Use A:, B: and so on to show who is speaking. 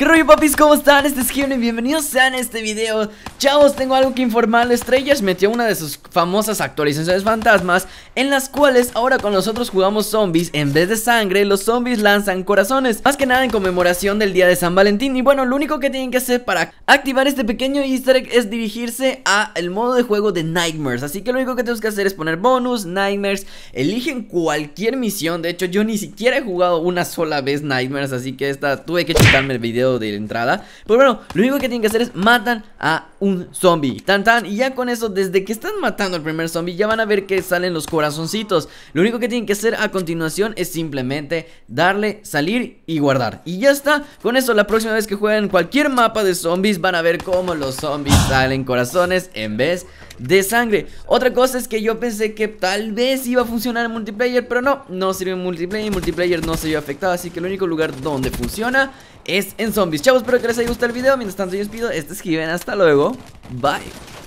A: ¿Qué rollo papis? ¿Cómo están? Este es y bienvenidos a este video Chavos, tengo algo que informar Estrellas metió una de sus famosas actualizaciones fantasmas en las cuales ahora con nosotros jugamos zombies. En vez de sangre, los zombies lanzan corazones. Más que nada en conmemoración del día de San Valentín. Y bueno, lo único que tienen que hacer para activar este pequeño easter egg es dirigirse a el modo de juego de Nightmares. Así que lo único que tenemos que hacer es poner bonus, Nightmares. Eligen cualquier misión. De hecho, yo ni siquiera he jugado una sola vez Nightmares. Así que esta tuve que chutarme el video de entrada. Pero bueno, lo único que tienen que hacer es matan a un zombie. Tan tan, y ya con eso, desde que están matando al primer zombie, ya van a ver que salen los corazoncitos. Lo único que tienen que hacer a continuación es simplemente darle, salir y guardar. Y ya está, con eso la próxima vez que jueguen cualquier mapa de zombies, van a ver cómo los zombies salen corazones en vez de de sangre. Otra cosa es que yo pensé que tal vez iba a funcionar en multiplayer, pero no, no sirve en multiplayer, multiplayer no se vio afectado, así que el único lugar donde funciona es en zombies. Chavos, espero que les haya gustado el video, mientras tanto yo os pido, este es hasta luego, bye.